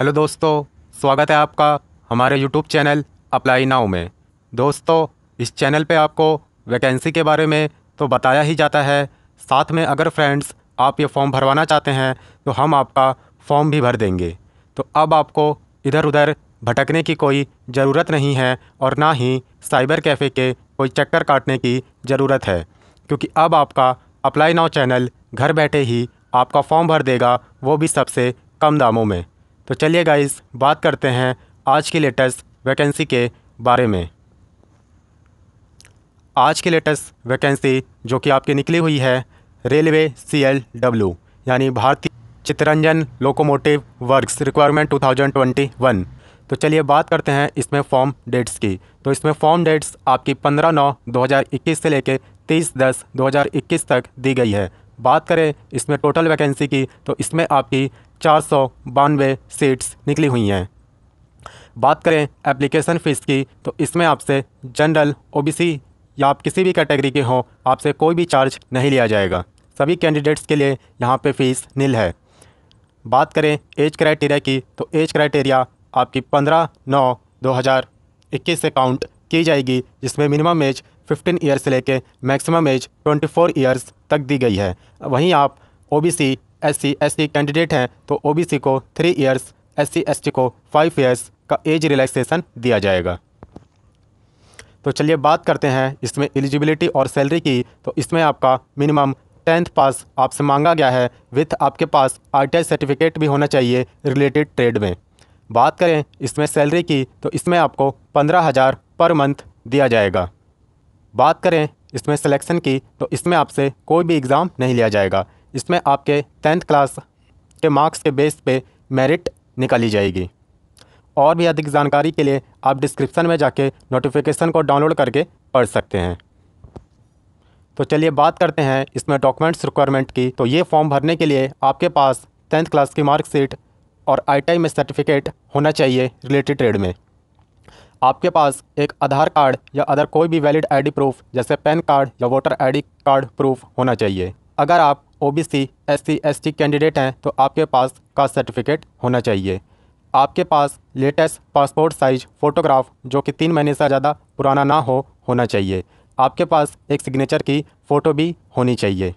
hello दोस्तों स्वागत है आपका हमारे यूट्यूब चैनल अप्लाई नाउ में दोस्तों इस चैनल पे आपको वैकेंसी के बारे में तो बताया ही जाता है साथ में अगर फ्रेंड्स आप ये फॉर्म भरवाना चाहते हैं तो हम आपका फॉर्म भी भर देंगे तो अब आपको इधर उधर भटकने की कोई ज़रूरत नहीं है और ना ही साइबर कैफ़े के कोई चक्कर काटने की ज़रूरत है क्योंकि अब आपका अप्लाई नाउ चैनल घर बैठे ही आपका फॉर्म भर देगा वो भी सबसे कम दामों में तो चलिए गाइस बात करते हैं आज की लेटेस्ट वैकेंसी के बारे में आज की लेटेस्ट वैकेंसी जो कि आपकी निकली हुई है रेलवे सी एल डब्ल्यू यानी भारतीय चितरंजन लोकोमोटिव वर्क्स रिक्वायरमेंट 2021 तो चलिए बात करते हैं इसमें फॉर्म डेट्स की तो इसमें फॉर्म डेट्स आपकी 15 नौ 2021 से लेकर 30 दस 2021 तक दी गई है बात करें इसमें टोटल वैकेंसी की तो इसमें आपकी चार सौ बानवे सीट्स निकली हुई हैं बात करें एप्लीकेशन फ़ीस की तो इसमें आपसे जनरल ओबीसी या आप किसी भी कैटेगरी के हों आपसे कोई भी चार्ज नहीं लिया जाएगा सभी कैंडिडेट्स के लिए यहाँ पे फ़ीस नील है बात करें एज क्राइटेरिया की तो एज क्राइटेरिया आपकी पंद्रह नौ दो हज़ार इक्कीस से काउंट की जाएगी जिसमें मिनिमम एज फ़िफ्टीन ईयर्स से लेके maximum age twenty four years तक दी गई है वहीं आप O B C S C S T candidate हैं तो ओ बी सी को three years S C S T को फाइव ईयर्स का एज रिलैक्सेशन दिया जाएगा तो चलिए बात करते हैं इसमें एलिजिबिलिटी और सैलरी की तो इसमें आपका मिनिमम टेंथ पास आपसे मांगा गया है विथ आपके पास आई सर्टिफिकेट भी होना चाहिए रिलेटेड ट्रेड में बात करें इसमें सैलरी की तो इसमें आपको पंद्रह हज़ार पर मंथ दिया जाएगा बात करें इसमें सिलेक्शन की तो इसमें आपसे कोई भी एग्ज़ाम नहीं लिया जाएगा इसमें आपके टेंथ क्लास के मार्क्स के बेस पे मेरिट निकाली जाएगी और भी अधिक जानकारी के लिए आप डिस्क्रिप्शन में जाके नोटिफिकेशन को डाउनलोड करके पढ़ सकते हैं तो चलिए बात करते हैं इसमें डॉक्यूमेंट्स रिक्वायरमेंट की तो ये फॉर्म भरने के लिए आपके पास टेंथ क्लास की मार्कशीट और आई में सर्टिफिकेट होना चाहिए रिलेटेड ट्रेड में आपके पास एक आधार कार्ड या अदर कोई भी वैलिड आईडी प्रूफ जैसे पैन कार्ड या वोटर आईडी कार्ड प्रूफ होना चाहिए अगर आप O B C S C S T candidate हैं तो आपके पास कास्ट सर्टिफिकेट होना चाहिए आपके पास लेटेस्ट पासपोर्ट साइज फ़ोटोग्राफ जो कि तीन महीने से ज़्यादा पुराना ना हो होना चाहिए आपके पास एक सिग्नेचर की फ़ोटो भी होनी चाहिए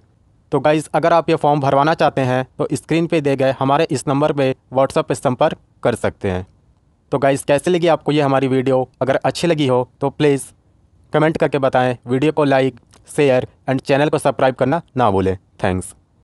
तो गाइज़ अगर आप ये फॉर्म भरवाना चाहते हैं तो स्क्रीन पे दे गए हमारे इस नंबर पे व्हाट्सएप पर संपर्क कर सकते हैं तो गाइज़ कैसे लगी आपको ये हमारी वीडियो अगर अच्छी लगी हो तो प्लीज़ कमेंट करके बताएं वीडियो को लाइक शेयर एंड चैनल को सब्सक्राइब करना ना भूलें थैंक्स